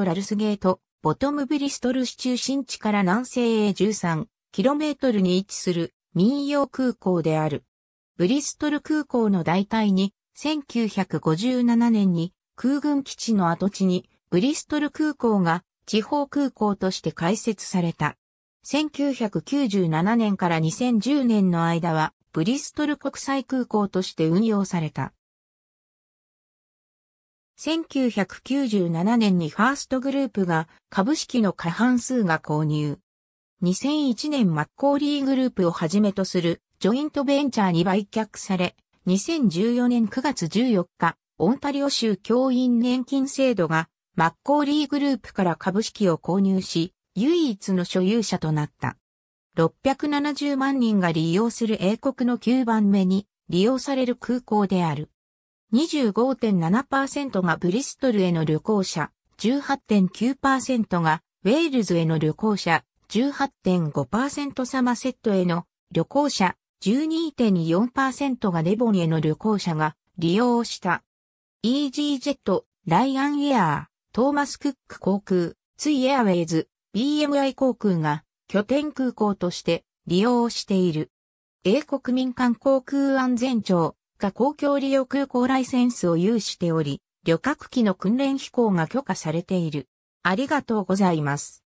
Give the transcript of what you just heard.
トラルスゲート、ボトムブリストル市中心地から南西へ 13km に位置する民謡空港である。ブリストル空港の代替に、1957年に空軍基地の跡地にブリストル空港が地方空港として開設された。1997年から2010年の間はブリストル国際空港として運用された。1997年にファーストグループが株式の過半数が購入。2001年マッコーリーグループをはじめとするジョイントベンチャーに売却され、2014年9月14日、オンタリオ州教員年金制度がマッコーリーグループから株式を購入し、唯一の所有者となった。670万人が利用する英国の9番目に利用される空港である。25.7%がブリストルへの旅行者、18.9%がウェールズへの旅行者、18.5%サマセットへの旅行者、12.4%がデボンへの旅行者が利用した。イージージェット、ライアンエアー、トーマスクック航空、ツイエアウェイズ、BMI 航空が拠点空港として利用している。英国民間航空安全庁が公共利用空港ライセンスを有しており、旅客機の訓練飛行が許可されている。ありがとうございます。